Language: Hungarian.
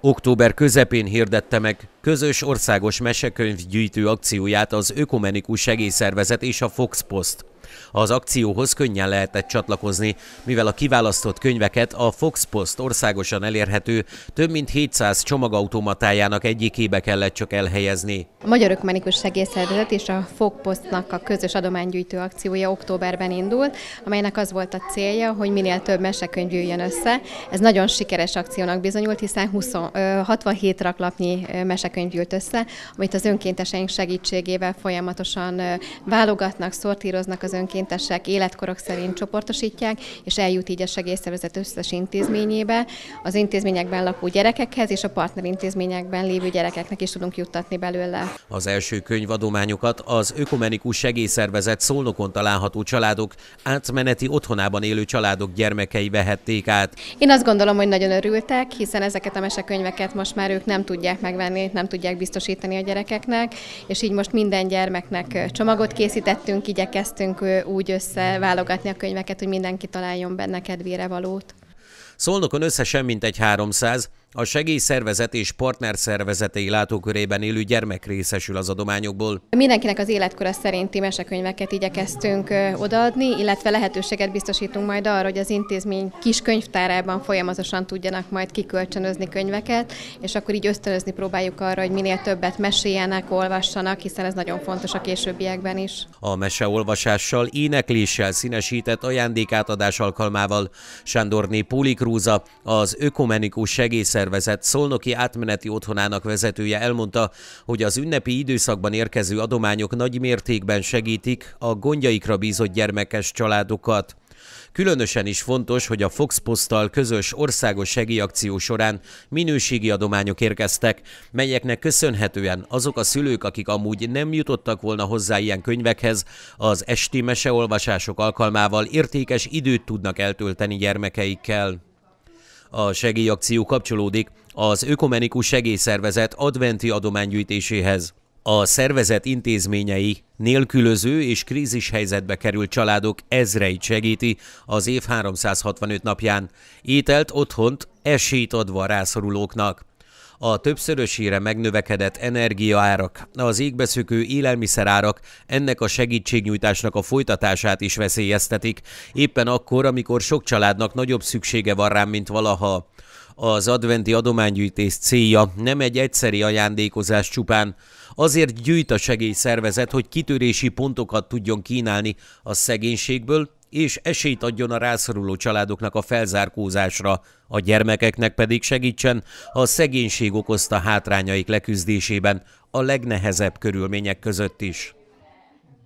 Október közepén hirdette meg közös országos mesekönyvgyűjtő akcióját az Ökumenikus Segélyszervezet és a Fox Post. Az akcióhoz könnyen lehetett csatlakozni, mivel a kiválasztott könyveket a Fox Post országosan elérhető több mint 700 csomagautomatájának egyikébe kellett csak elhelyezni. A Magyar Ökumenikus Segélyszervezet és a Postnak a közös adománygyűjtő akciója októberben indult, amelynek az volt a célja, hogy minél több mesekönyv jöjjön össze. Ez nagyon sikeres akciónak bizonyult, hiszen 20, 67 raklapnyi mesekönyv Könyv gyűlt össze, amit az önkénteseink segítségével folyamatosan válogatnak, szortíroznak az önkéntesek, életkorok szerint csoportosítják, és eljut így a segélyszervezet összes intézményébe. Az intézményekben lakó gyerekekhez és a partnerintézményekben lévő gyerekeknek is tudunk juttatni belőle. Az első könyvadományokat az Ökumenikus Segélyszervezet szolnokon található családok átmeneti otthonában élő családok gyermekei vehették át. Én azt gondolom, hogy nagyon örültek, hiszen ezeket a mesekönyveket most már ők nem tudják megvenni nem tudják biztosítani a gyerekeknek, és így most minden gyermeknek csomagot készítettünk, igyekeztünk úgy összeválogatni a könyveket, hogy mindenki találjon benne kedvére valót. Szolnokon összesen mintegy 300, a segélyszervezet és partnerszervezetei látókörében élő gyermek részesül az adományokból. Mindenkinek az életkora szerinti mesekönyveket igyekeztünk odaadni, illetve lehetőséget biztosítunk majd arra, hogy az intézmény kis könyvtárában folyamatosan tudjanak majd kikölcsönözni könyveket, és akkor így ösztönözni próbáljuk arra, hogy minél többet meséljenek, olvassanak, hiszen ez nagyon fontos a későbbiekben is. A meseolvasással, énekléssel színesített ajándékátadás alkalmával Sándorné Pólikrúza, az ökomenikus segélyszervezet szakszervezet szolnoki átmeneti otthonának vezetője elmondta, hogy az ünnepi időszakban érkező adományok nagy mértékben segítik a gondjaikra bízott gyermekes családokat. Különösen is fontos, hogy a Fox Postal közös országos segélyakció során minőségi adományok érkeztek, melyeknek köszönhetően azok a szülők, akik amúgy nem jutottak volna hozzá ilyen könyvekhez, az esti meseolvasások alkalmával értékes időt tudnak eltölteni gyermekeikkel. A segélyakció kapcsolódik az Ökomenikus Segélyszervezet adventi adománygyűjtéséhez. A szervezet intézményei nélkülöző és krízis helyzetbe került családok ezreit segíti az év 365 napján, ételt, otthont, esélyt adva a rászorulóknak a többszörösére megnövekedett energiaárak, az égbeszökő élelmiszerárak ennek a segítségnyújtásnak a folytatását is veszélyeztetik, éppen akkor, amikor sok családnak nagyobb szüksége van rám, mint valaha. Az adventi adománygyűjtés célja nem egy egyszeri ajándékozás csupán. Azért gyűjt a segélyszervezet, hogy kitörési pontokat tudjon kínálni a szegénységből, és esélyt adjon a rászoruló családoknak a felzárkózásra, a gyermekeknek pedig segítsen a szegénység okozta hátrányaik leküzdésében, a legnehezebb körülmények között is.